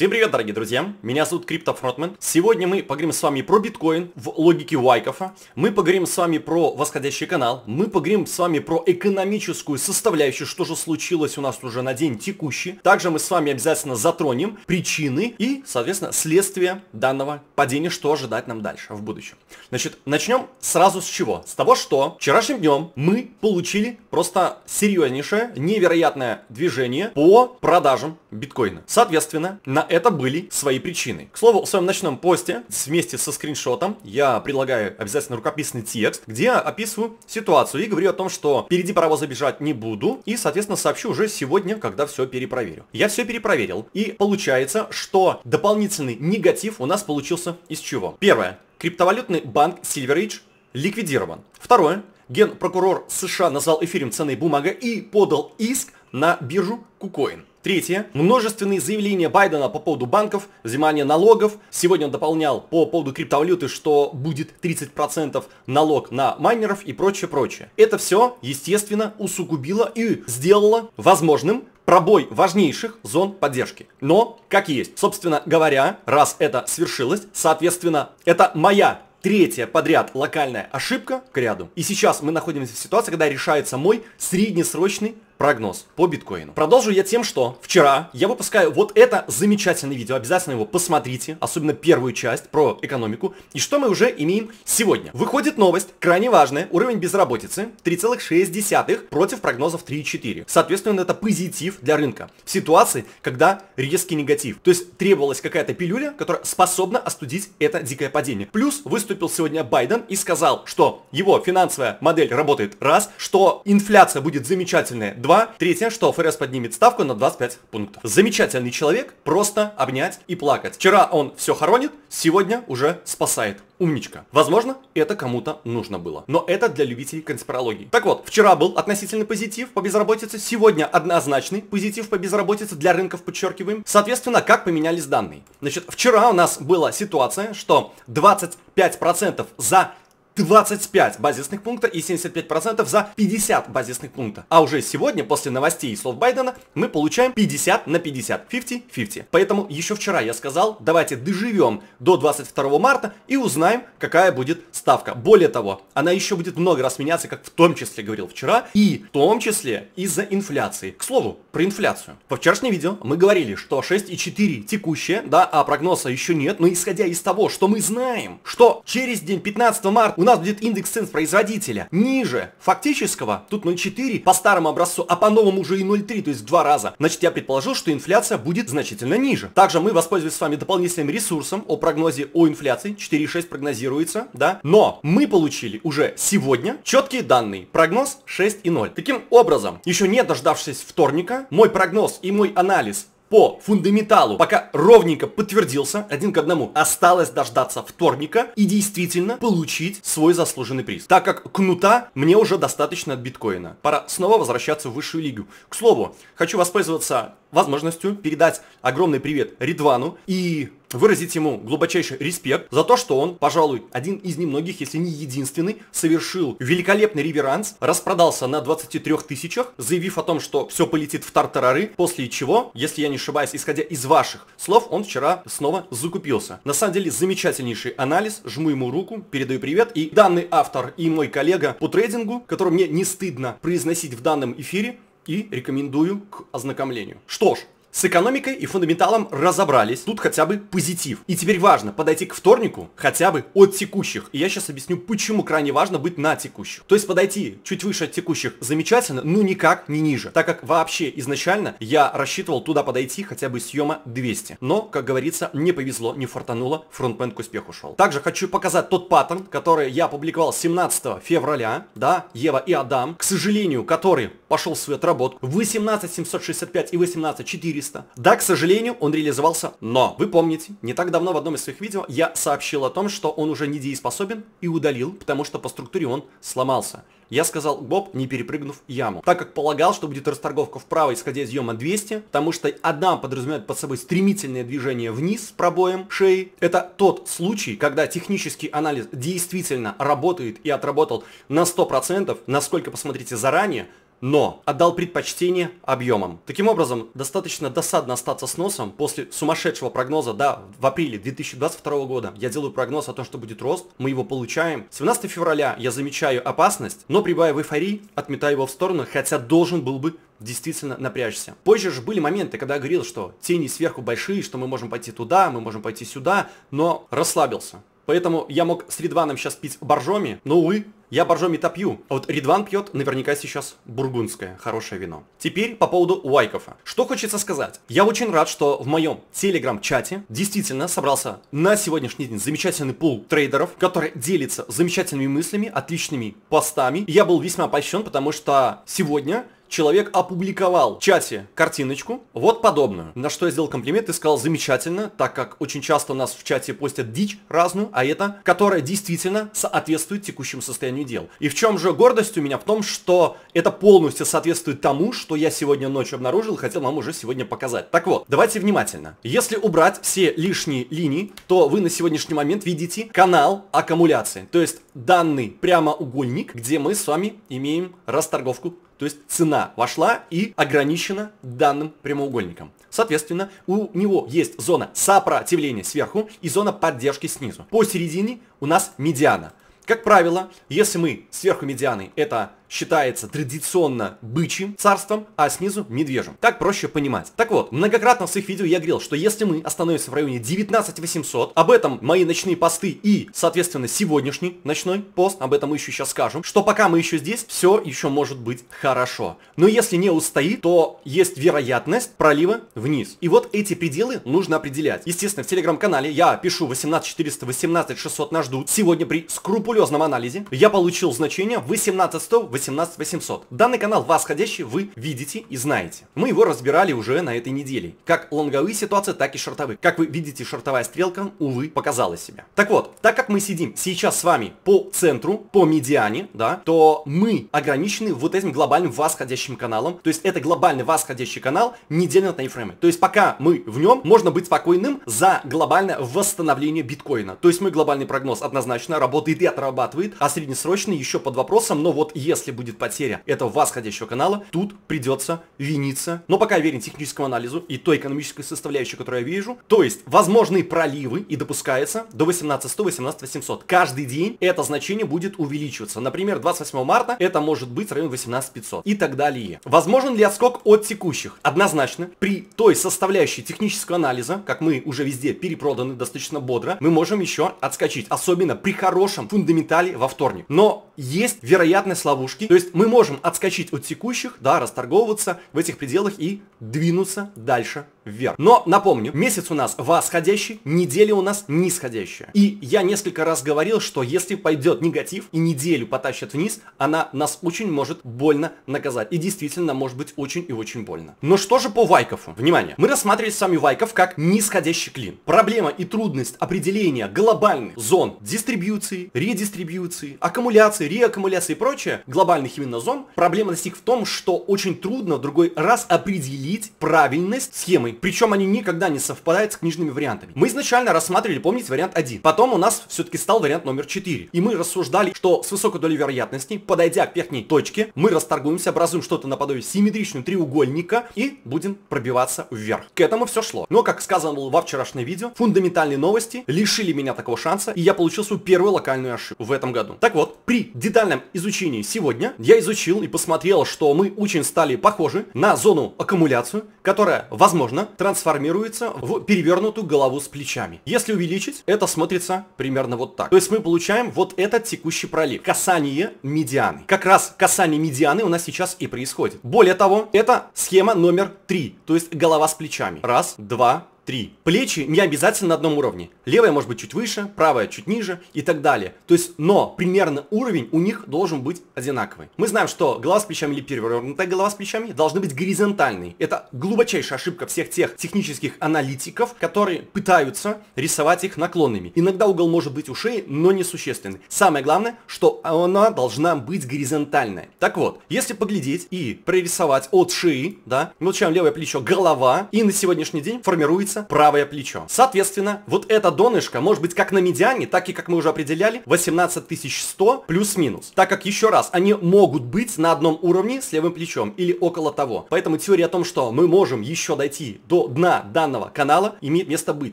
Всем привет, дорогие друзья! Меня зовут Криптофронтмен. Сегодня мы поговорим с вами про биткоин в логике Вайкофа. Мы поговорим с вами про восходящий канал. Мы поговорим с вами про экономическую составляющую, что же случилось у нас уже на день текущий. Также мы с вами обязательно затронем причины и, соответственно, следствие данного падения, что ожидать нам дальше в будущем. Значит, начнем сразу с чего? С того, что вчерашним днем мы получили просто серьезнейшее, невероятное движение по продажам биткоина. Соответственно, на это были свои причины. К слову, в своем ночном посте вместе со скриншотом я предлагаю обязательно рукописный текст, где я описываю ситуацию и говорю о том, что впереди паровоза бежать не буду и, соответственно, сообщу уже сегодня, когда все перепроверю. Я все перепроверил и получается, что дополнительный негатив у нас получился из чего? Первое. Криптовалютный банк Silverage ликвидирован. Второе. Генпрокурор США назвал эфирем ценной бумага и подал иск на биржу KuCoin. Третье. Множественные заявления Байдена по поводу банков, взимания налогов. Сегодня он дополнял по поводу криптовалюты, что будет 30% налог на майнеров и прочее, прочее. Это все, естественно, усугубило и сделало возможным пробой важнейших зон поддержки. Но, как есть, собственно говоря, раз это свершилось, соответственно, это моя третья подряд локальная ошибка к ряду. И сейчас мы находимся в ситуации, когда решается мой среднесрочный прогноз по биткоину. Продолжу я тем, что вчера я выпускаю вот это замечательное видео, обязательно его посмотрите, особенно первую часть про экономику. И что мы уже имеем сегодня? Выходит новость, крайне важная, уровень безработицы 3,6 против прогнозов 3,4. Соответственно, это позитив для рынка в ситуации, когда резкий негатив. То есть требовалась какая-то пилюля, которая способна остудить это дикое падение. Плюс выступил сегодня Байден и сказал, что его финансовая модель работает раз, что инфляция будет замечательная 2, 2. Третье, что ФРС поднимет ставку на 25 пунктов. Замечательный человек, просто обнять и плакать. Вчера он все хоронит, сегодня уже спасает. Умничка. Возможно, это кому-то нужно было. Но это для любителей конспирологии. Так вот, вчера был относительный позитив по безработице, сегодня однозначный позитив по безработице для рынков, подчеркиваем. Соответственно, как поменялись данные. Значит, вчера у нас была ситуация, что 25% за 25 базисных пункта и 75% за 50 базисных пункта. А уже сегодня, после новостей и слов Байдена, мы получаем 50 на 50. 50-50. Поэтому еще вчера я сказал, давайте доживем до 22 марта и узнаем, какая будет ставка. Более того, она еще будет много раз меняться, как в том числе говорил вчера, и в том числе из-за инфляции. К слову, про инфляцию. Во вчерашнем видео мы говорили, что 6,4 текущее, да, а прогноза еще нет, но исходя из того, что мы знаем, что через день 15 марта у нас будет индекс цен производителя ниже фактического, тут 0,4 по старому образцу, а по новому уже и 0,3, то есть в два раза, значит я предположил, что инфляция будет значительно ниже. Также мы воспользуемся с вами дополнительным ресурсом о прогнозе о инфляции, 4,6 прогнозируется, да, но мы получили уже сегодня четкие данные, прогноз 6,0. Таким образом, еще не дождавшись вторника, мой прогноз и мой анализ по фундаменталу пока ровненько подтвердился, один к одному. Осталось дождаться вторника и действительно получить свой заслуженный приз. Так как кнута мне уже достаточно от биткоина. Пора снова возвращаться в высшую лигу. К слову, хочу воспользоваться возможностью передать огромный привет Ридвану и выразить ему глубочайший респект за то, что он, пожалуй, один из немногих, если не единственный, совершил великолепный реверанс, распродался на 23 тысячах, заявив о том, что все полетит в тартарары, после чего, если я не ошибаюсь, исходя из ваших слов, он вчера снова закупился. На самом деле, замечательнейший анализ, жму ему руку, передаю привет, и данный автор и мой коллега по трейдингу, который мне не стыдно произносить в данном эфире, и рекомендую к ознакомлению. Что ж, с экономикой и фундаменталом разобрались, тут хотя бы позитив. И теперь важно подойти к вторнику хотя бы от текущих. И я сейчас объясню, почему крайне важно быть на текущих. То есть подойти чуть выше от текущих замечательно, но никак не ниже. Так как вообще изначально я рассчитывал туда подойти хотя бы съема 200. Но, как говорится, не повезло, не фартануло, фронтмен к успеху шел. Также хочу показать тот паттерн, который я опубликовал 17 февраля, да, Ева и Адам, к сожалению, который пошел в свою отработку. 18765 и 18400 плейлиста. Да, к сожалению, он реализовался, но вы помните, не так давно в одном из своих видео я сообщил о том, что он уже недееспособен и удалил, потому что по структуре он сломался. Я сказал Боб, не перепрыгнув яму, так как полагал, что будет расторговка вправо, исходя из ема 200, потому что одна подразумевает под собой стремительное движение вниз с пробоем шеи. Это тот случай, когда технический анализ действительно работает и отработал на 100%, насколько посмотрите заранее, но отдал предпочтение объемам. Таким образом, достаточно досадно остаться с носом после сумасшедшего прогноза, да, в апреле 2022 года я делаю прогноз о том, что будет рост, мы его получаем. 17 февраля я замечаю опасность, но прибавив эйфории, отметаю его в сторону, хотя должен был бы действительно напрячься. Позже же были моменты, когда я говорил, что тени сверху большие, что мы можем пойти туда, мы можем пойти сюда, но расслабился. Поэтому я мог с Ридваном сейчас пить боржоми, но, увы, я боржоми топью. А вот Ридван пьет наверняка сейчас бургундское хорошее вино. Теперь по поводу Уайкофа. Что хочется сказать? Я очень рад, что в моем телеграм-чате действительно собрался на сегодняшний день замечательный пул трейдеров, который делится замечательными мыслями, отличными постами. я был весьма польщен, потому что сегодня человек опубликовал в чате картиночку, вот подобную. На что я сделал комплимент и сказал замечательно, так как очень часто нас в чате постят дичь разную, а это, которая действительно соответствует текущему состоянию дел. И в чем же гордость у меня? В том, что это полностью соответствует тому, что я сегодня ночью обнаружил и хотел вам уже сегодня показать. Так вот, давайте внимательно. Если убрать все лишние линии, то вы на сегодняшний момент видите канал аккумуляции. То есть данный прямоугольник, где мы с вами имеем расторговку то есть цена вошла и ограничена данным прямоугольником. Соответственно, у него есть зона сопротивления сверху и зона поддержки снизу. Посередине у нас медиана. Как правило, если мы сверху медианы, это считается традиционно бычьим царством, а снизу медвежьим. Так проще понимать. Так вот, многократно в своих видео я говорил, что если мы остановимся в районе 19800, об этом мои ночные посты и, соответственно, сегодняшний ночной пост, об этом мы еще сейчас скажем, что пока мы еще здесь, все еще может быть хорошо. Но если не устоит, то есть вероятность пролива вниз. И вот эти пределы нужно определять. Естественно, в телеграм-канале я пишу 18400, 18600 нас ждут. Сегодня при скрупулезном анализе я получил значение 18100, 18 800. Данный канал восходящий вы видите и знаете. Мы его разбирали уже на этой неделе. Как лонговые ситуации, так и шортовые. Как вы видите, шортовая стрелка, увы, показала себя. Так вот, так как мы сидим сейчас с вами по центру, по медиане, да, то мы ограничены вот этим глобальным восходящим каналом. То есть это глобальный восходящий канал недельного таймфрейма. То есть пока мы в нем, можно быть спокойным за глобальное восстановление биткоина. То есть мой глобальный прогноз однозначно работает и отрабатывает, а среднесрочный еще под вопросом, но вот если части будет потеря этого восходящего канала. Тут придется виниться. Но пока я верен техническому анализу и той экономической составляющей, которую я вижу, то есть возможные проливы и допускается до 18 18100, 800 Каждый день это значение будет увеличиваться. Например, 28 марта это может быть район 18 500 и так далее. Возможен ли отскок от текущих? Однозначно. При той составляющей технического анализа, как мы уже везде перепроданы достаточно бодро, мы можем еще отскочить. Особенно при хорошем фундаментале во вторник. Но есть вероятность ловушки. То есть мы можем отскочить от текущих, да, расторговываться в этих пределах и двинуться дальше вверх. Но напомню, месяц у нас восходящий, неделя у нас нисходящая. И я несколько раз говорил, что если пойдет негатив и неделю потащит вниз, она нас очень может больно наказать. И действительно может быть очень и очень больно. Но что же по Вайкову? Внимание, мы рассматривали с вами Вайков как нисходящий клин. Проблема и трудность определения глобальных зон дистрибьюции, редистрибьюции, аккумуляции, реаккумуляции и прочее, глобальных именно зон, проблема достиг в том, что очень трудно в другой раз определить правильность схемы самый, причем они никогда не совпадают с книжными вариантами. Мы изначально рассматривали, помните, вариант 1. Потом у нас все-таки стал вариант номер 4. И мы рассуждали, что с высокой долей вероятности, подойдя к верхней точке, мы расторгуемся, образуем что-то наподобие симметричного треугольника и будем пробиваться вверх. К этому все шло. Но, как сказано было во вчерашнем видео, фундаментальные новости лишили меня такого шанса, и я получил свою первую локальную ошибку в этом году. Так вот, при детальном изучении сегодня я изучил и посмотрел, что мы очень стали похожи на зону аккумуляцию, которая, возможно, дракона трансформируется в перевернутую голову с плечами. Если увеличить, это смотрится примерно вот так. То есть мы получаем вот этот текущий пролив. Касание медианы. Как раз касание медианы у нас сейчас и происходит. Более того, это схема номер три. то есть голова с плечами. Раз, два, три. Плечи не обязательно на одном уровне. Левая может быть чуть выше, правая чуть ниже и так далее. То есть, но примерно уровень у них должен быть одинаковый. Мы знаем, что голова с плечами или перевернутая голова с плечами должны быть горизонтальной. Это глубочайшая ошибка всех тех технических аналитиков, которые пытаются рисовать их наклонными. Иногда угол может быть у шеи, но не существенный. Самое главное, что она должна быть горизонтальная. Так вот, если поглядеть и прорисовать от шеи, да, мы получаем левое плечо голова, и на сегодняшний день формируется говорится, правое плечо. Соответственно, вот эта донышко может быть как на медиане, так и, как мы уже определяли, 18100 плюс-минус. Так как, еще раз, они могут быть на одном уровне с левым плечом или около того. Поэтому теория о том, что мы можем еще дойти до дна данного канала, имеет место быть.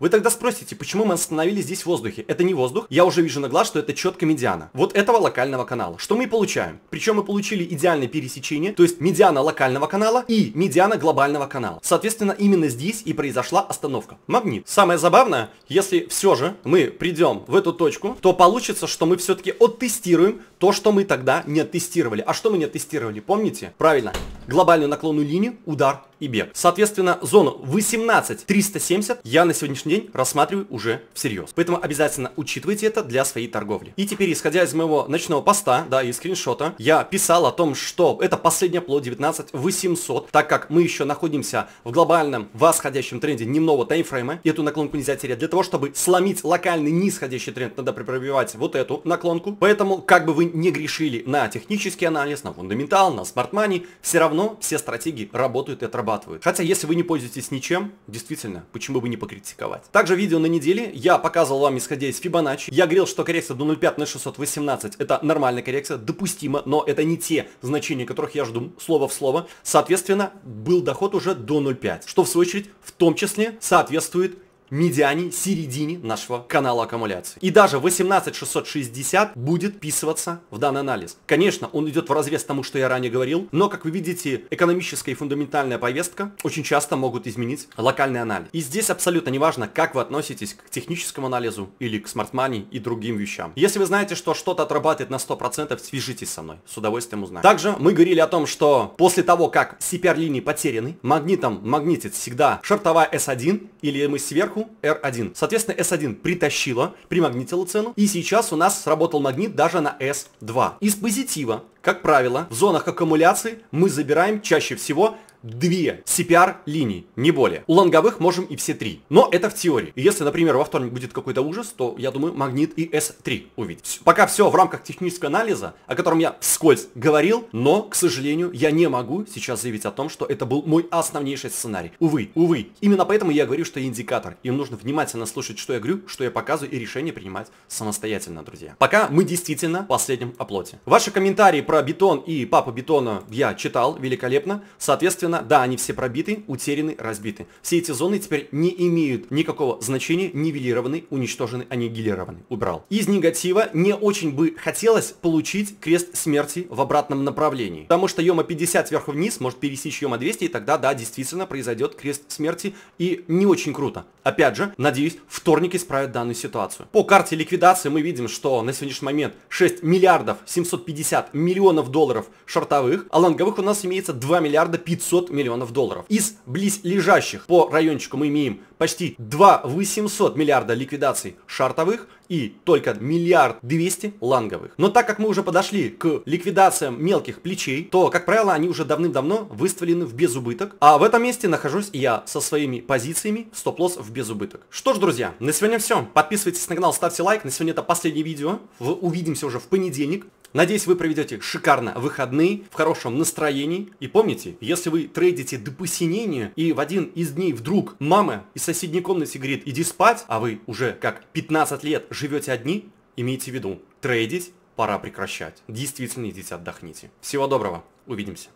Вы тогда спросите, почему мы остановились здесь в воздухе? Это не воздух. Я уже вижу на глаз, что это четко медиана. Вот этого локального канала. Что мы получаем? Причем мы получили идеальное пересечение, то есть медиана локального канала и медиана глобального канала. Соответственно, именно здесь и произошла остановка остановка. Магнит. Самое забавное, если все же мы придем в эту точку, то получится, что мы все-таки оттестируем то, что мы тогда не тестировали. А что мы не тестировали, помните? Правильно, глобальную наклонную линию, удар и бег. Соответственно, зону 18370 я на сегодняшний день рассматриваю уже всерьез. Поэтому обязательно учитывайте это для своей торговли. И теперь, исходя из моего ночного поста, да, и скриншота, я писал о том, что это последняя плод 19800, так как мы еще находимся в глобальном восходящем тренде немного таймфрейма, и эту наклонку нельзя терять. Для того, чтобы сломить локальный нисходящий тренд, надо пробивать вот эту наклонку. Поэтому, как бы вы не грешили на технический анализ, на фундаментал, на смарт-мани, все равно равно все стратегии работают и отрабатывают. Хотя, если вы не пользуетесь ничем, действительно, почему бы не покритиковать. Также видео на неделе я показывал вам, исходя из Fibonacci. Я говорил, что коррекция до 0,5 на 618 это нормальная коррекция, допустима, но это не те значения, которых я жду слово в слово. Соответственно, был доход уже до 0,5, что в свою очередь в том числе соответствует медиане, середине нашего канала аккумуляции. И даже 18660 будет вписываться в данный анализ. Конечно, он идет в разрез тому, что я ранее говорил, но, как вы видите, экономическая и фундаментальная повестка очень часто могут изменить локальный анализ. И здесь абсолютно неважно, как вы относитесь к техническому анализу или к смартмани и другим вещам. Если вы знаете, что что-то отрабатывает на 100%, свяжитесь со мной, с удовольствием узнаю. Также мы говорили о том, что после того, как CPR-линии потеряны, магнитом магнитит всегда шортовая S1 или мы сверху сверху R1. Соответственно, S1 притащила, примагнитила цену, и сейчас у нас сработал магнит даже на S2. Из позитива, как правило, в зонах аккумуляции мы забираем чаще всего две CPR-линии, не более. У лонговых можем и все три. Но это в теории. И если, например, во вторник будет какой-то ужас, то, я думаю, магнит и S3 увидит. Пока все в рамках технического анализа, о котором я вскользь говорил, но, к сожалению, я не могу сейчас заявить о том, что это был мой основнейший сценарий. Увы, увы. Именно поэтому я говорю, что я индикатор. Им нужно внимательно слушать, что я говорю, что я показываю, и решение принимать самостоятельно, друзья. Пока мы действительно в последнем оплоте. Ваши комментарии про бетон и папа бетона я читал великолепно. Соответственно, Соответственно, да, они все пробиты, утеряны, разбиты. Все эти зоны теперь не имеют никакого значения, нивелированы, уничтожены, аннигилированы. Убрал. Из негатива не очень бы хотелось получить крест смерти в обратном направлении. Потому что Йома 50 сверху вниз может пересечь Йома 200, и тогда, да, действительно произойдет крест смерти, и не очень круто. Опять же, надеюсь, вторник исправят данную ситуацию. По карте ликвидации мы видим, что на сегодняшний момент 6 миллиардов 750 миллионов долларов шортовых, а лонговых у нас имеется 2 миллиарда 500 500 миллионов долларов. Из близлежащих по райончику мы имеем почти 2 800 миллиарда ликвидаций шартовых и только миллиард двести ланговых. Но так как мы уже подошли к ликвидациям мелких плечей, то, как правило, они уже давным-давно выставлены в безубыток. А в этом месте нахожусь я со своими позициями стоп-лосс в безубыток. Что ж, друзья, на сегодня все. Подписывайтесь на канал, ставьте лайк. На сегодня это последнее видео. Увидимся уже в понедельник. Надеюсь, вы проведете шикарно выходные, в хорошем настроении. И помните, если вы трейдите до посинения, и в один из дней вдруг мама из соседней комнаты говорит «иди спать», а вы уже как 15 лет живете одни, имейте в виду, трейдить пора прекращать. Действительно идите отдохните. Всего доброго, увидимся.